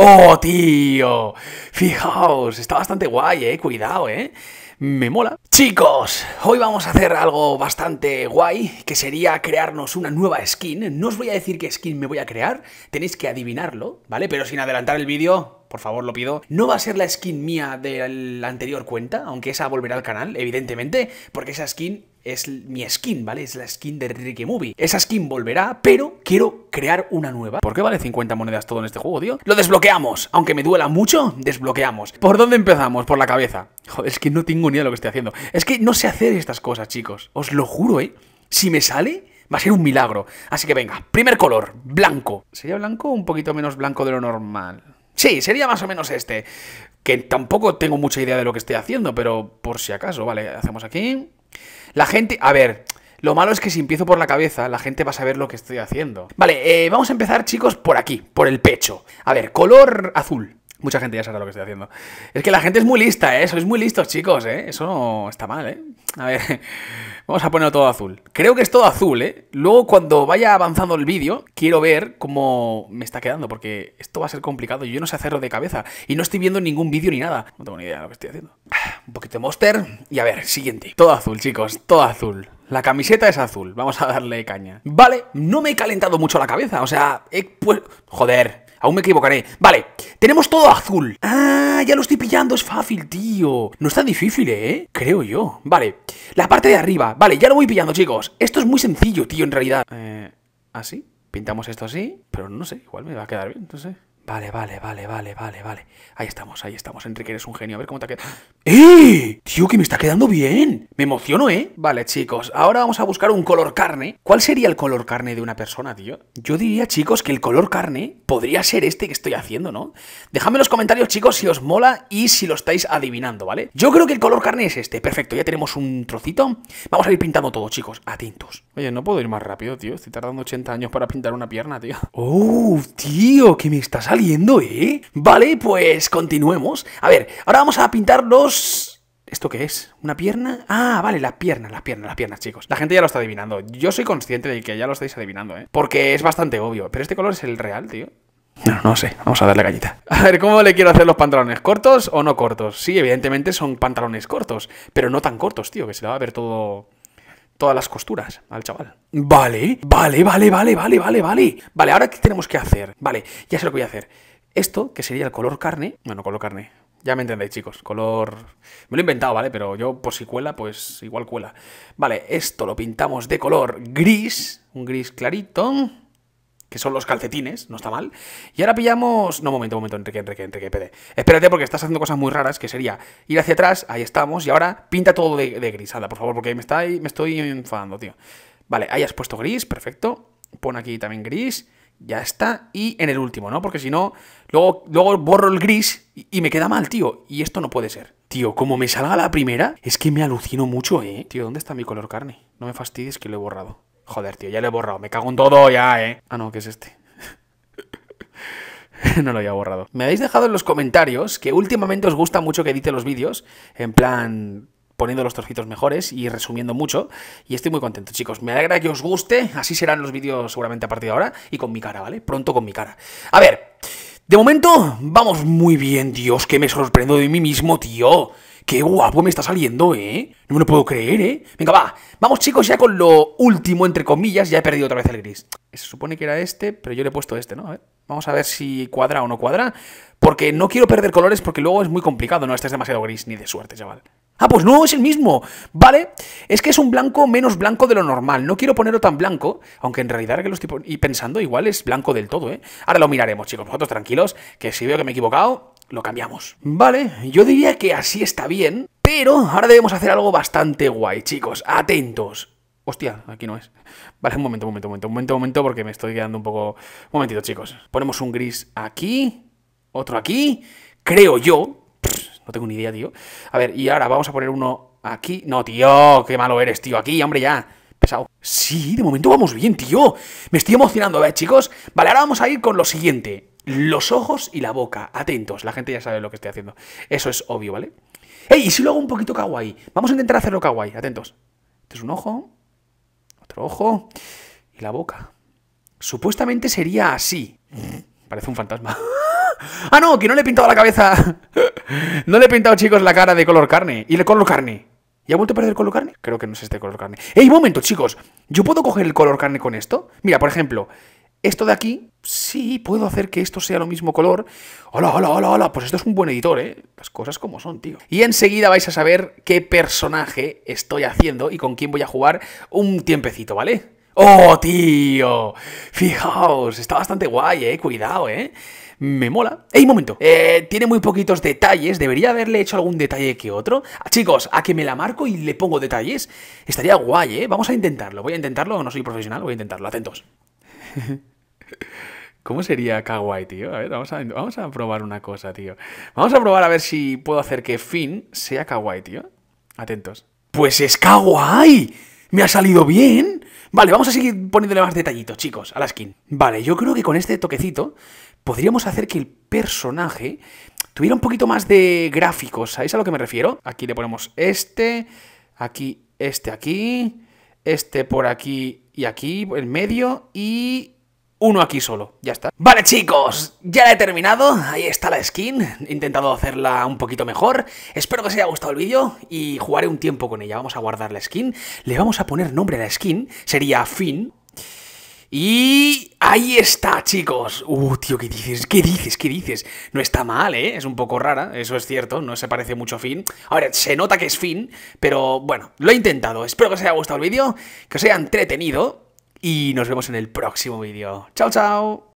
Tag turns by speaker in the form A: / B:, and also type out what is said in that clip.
A: ¡Oh, tío! Fijaos, está bastante guay, eh. Cuidado, eh. Me mola. Chicos, hoy vamos a hacer algo bastante guay, que sería crearnos una nueva skin. No os voy a decir qué skin me voy a crear, tenéis que adivinarlo, ¿vale? Pero sin adelantar el vídeo, por favor, lo pido. No va a ser la skin mía de la anterior cuenta, aunque esa volverá al canal, evidentemente, porque esa skin es mi skin, ¿vale? Es la skin de Ricky Movie. Esa skin volverá, pero quiero crear una nueva. ¿Por qué vale 50 monedas todo en este juego, tío? Lo desbloqueamos. Aunque me duela mucho, desbloqueamos. ¿Por dónde empezamos? Por la cabeza. Joder, es que no tengo ni idea de lo que estoy haciendo. Es que no sé hacer estas cosas, chicos. Os lo juro, ¿eh? Si me sale, va a ser un milagro. Así que venga, primer color, blanco. ¿Sería blanco o un poquito menos blanco de lo normal? Sí, sería más o menos este. Que tampoco tengo mucha idea de lo que estoy haciendo, pero por si acaso, vale, hacemos aquí. La gente, a ver, lo malo es que si empiezo por la cabeza, la gente va a saber lo que estoy haciendo. Vale, eh, vamos a empezar, chicos, por aquí, por el pecho. A ver, color azul. Mucha gente ya sabe lo que estoy haciendo. Es que la gente es muy lista, ¿eh? Sois muy listos, chicos, ¿eh? Eso no está mal, ¿eh? A ver. Vamos a ponerlo todo azul. Creo que es todo azul, ¿eh? Luego cuando vaya avanzando el vídeo, quiero ver cómo me está quedando, porque esto va a ser complicado. Yo no sé hacerlo de cabeza y no estoy viendo ningún vídeo ni nada. No tengo ni idea de lo que estoy haciendo. Ah, un poquito de monster y a ver, siguiente. Todo azul, chicos, todo azul. La camiseta es azul, vamos a darle caña. Vale, no me he calentado mucho la cabeza, o sea, he pues... Joder, aún me equivocaré. Vale, tenemos todo azul. ¡Ah! Ah, ya lo estoy pillando! Es fácil, tío. No es tan difícil, ¿eh? Creo yo. Vale, la parte de arriba. Vale, ya lo voy pillando, chicos. Esto es muy sencillo, tío, en realidad. Eh, ¿Así? Pintamos esto así, pero no sé, igual me va a quedar bien, no sé. Vale, vale, vale, vale, vale, vale. Ahí estamos, ahí estamos. Enrique, eres un genio. A ver cómo te queda. ¡Eh! Tío, que me está quedando bien. Me emociono, ¿eh? Vale, chicos. Ahora vamos a buscar un color carne. ¿Cuál sería el color carne de una persona, tío? Yo diría, chicos, que el color carne podría ser este que estoy haciendo, ¿no? Dejadme en los comentarios, chicos, si os mola y si lo estáis adivinando, ¿vale? Yo creo que el color carne es este. Perfecto, ya tenemos un trocito. Vamos a ir pintando todo, chicos. Atentos. Oye, no puedo ir más rápido, tío. Estoy tardando 80 años para pintar una pierna, tío. ¡Oh, tío! Que me estás saliendo, ¿eh? Vale, pues continuemos. A ver, ahora vamos a pintar los... ¿Esto qué es? ¿Una pierna? Ah, vale, las piernas, las piernas, las piernas, chicos. La gente ya lo está adivinando. Yo soy consciente de que ya lo estáis adivinando, ¿eh? Porque es bastante obvio. Pero este color es el real, tío. No, no sé, vamos a darle gallita. A ver, ¿cómo le quiero hacer los pantalones? ¿Cortos o no cortos? Sí, evidentemente son pantalones cortos, pero no tan cortos, tío, que se va a ver todo todas las costuras al chaval. Vale, vale, vale, vale, vale, vale, vale. Vale, ahora ¿qué tenemos que hacer? Vale, ya sé lo que voy a hacer. Esto, que sería el color carne, bueno, color carne, ya me entendéis, chicos. Color. Me lo he inventado, ¿vale? Pero yo, por si cuela, pues igual cuela. Vale, esto lo pintamos de color gris. Un gris clarito que son los calcetines, no está mal. Y ahora pillamos... No, momento, momento, Enrique, Enrique, Enrique, PD. Espérate porque estás haciendo cosas muy raras, que sería ir hacia atrás, ahí estamos, y ahora pinta todo de, gris, por favor, porque me, está, me estoy enfadando, tío. Vale, ahí has puesto gris, perfecto. Pon aquí también gris, ya está. Y en el último, ¿no? Porque si no, luego, luego borro el gris y, y me queda mal, tío. Y esto no puede ser. Tío, como me salga la primera, es que me alucino mucho, ¿eh? Tío, ¿dónde está mi color carne? No me fastidies que lo he borrado. Joder, tío, ya lo he borrado. Me cago en todo ya, ¿eh? Ah, no, ¿qué es este? no lo había borrado. Me habéis dejado en los comentarios que últimamente os gusta mucho que edite los vídeos. En plan, poniendo los trocitos mejores y resumiendo mucho. Y estoy muy contento, chicos. Me alegra que os guste. Así serán los vídeos seguramente a partir de ahora. Y con mi cara, ¿vale? Pronto con mi cara. A ver, de momento vamos muy bien, Dios, que me sorprendo de mí mismo, tío. Qué guapo me está saliendo, ¿eh? No me lo puedo creer, ¿eh? Venga, va. Vamos, chicos, ya con lo último, entre comillas. Ya he perdido otra vez el gris. Se supone que era este, pero yo le he puesto este, ¿no? A ver. Vamos a ver si cuadra o no cuadra. Porque no quiero perder colores porque luego es muy complicado, ¿no? Este es demasiado gris, ni de suerte, chaval. Ah, pues no, es el mismo. Vale, es que es un blanco menos blanco de lo normal. No quiero ponerlo tan blanco, aunque en realidad que los estoy y pensando, igual es blanco del todo, ¿eh? Ahora lo miraremos, chicos. Vosotros tranquilos, que si veo que me he equivocado, lo cambiamos. Vale, yo diría que así está bien, pero ahora debemos hacer algo bastante guay, chicos. Atentos. Hostia, aquí no es. Vale, un momento, un momento, un momento, un momento, momento, porque me estoy quedando un poco... Un momentito, chicos. Ponemos un gris aquí, otro aquí, creo yo. no tengo ni idea, tío. A ver, y ahora vamos a poner uno aquí. No, tío, qué malo eres, tío. Aquí, hombre, ya. Pesado. Sí, de momento vamos bien, tío. Me estoy emocionando. A ver, chicos. Vale, ahora vamos a ir con lo siguiente los ojos y la boca. Atentos, la gente ya sabe lo que estoy haciendo. Eso es obvio, ¿vale? ¡Ey! ¿Y si lo hago un poquito kawaii? Vamos a intentar hacerlo kawaii, atentos. Este es un ojo, otro ojo y la boca. Supuestamente sería así. Parece un fantasma. ¡Ah, no! Que no le he pintado la cabeza. no le he pintado, chicos, la cara de color carne. Y le color carne. ¿Y ha vuelto a perder el color carne? Creo que no es este color carne. ¡Ey, momento, chicos! ¿Yo puedo coger el color carne con esto? Mira, por ejemplo, esto de aquí, sí, puedo hacer que esto sea lo mismo color. Hola, hola, hola, hola. Pues esto es un buen editor, ¿eh? Las cosas como son, tío. Y enseguida vais a saber qué personaje estoy haciendo y con quién voy a jugar un tiempecito, ¿vale? ¡Oh, tío! Fijaos, está bastante guay, ¿eh? Cuidado, ¿eh? me mola. ¡Ey, momento! Eh, tiene muy poquitos detalles, debería haberle hecho algún detalle que otro. Ah, chicos, a que me la marco y le pongo detalles, estaría guay, ¿eh? Vamos a intentarlo, voy a intentarlo, no soy profesional, voy a intentarlo, atentos. ¿Cómo sería kawaii, tío? A ver, vamos a, probar una cosa, tío. Vamos a probar a ver si puedo hacer que Finn sea kawaii, tío. Atentos. ¡Pues es kawaii! ¡Me ha salido bien!
B: Vale, vamos a seguir
A: poniéndole más detallitos, chicos, a la skin. Vale, yo creo que con este toquecito podríamos hacer que el personaje tuviera un poquito más de gráficos. ¿Sabéis a lo que me refiero? Aquí le ponemos este, aquí, este aquí, este por aquí y aquí en medio y uno aquí solo, ya está. Vale chicos, ya la he terminado, ahí está la skin, he intentado hacerla un poquito mejor, espero que os haya gustado el vídeo y jugaré un tiempo con ella, vamos a guardar la skin, le vamos a poner nombre a la skin, sería Finn, y ahí está, chicos. Uh, tío, ¿qué dices? ¿Qué dices? ¿Qué dices? No está mal, ¿eh? Es un poco rara, eso es cierto. No se parece mucho a Finn. Ahora, se nota que es Finn, pero bueno, lo he intentado. Espero que os haya gustado el vídeo, que os haya entretenido y nos vemos en el próximo vídeo. ¡Chao, chao!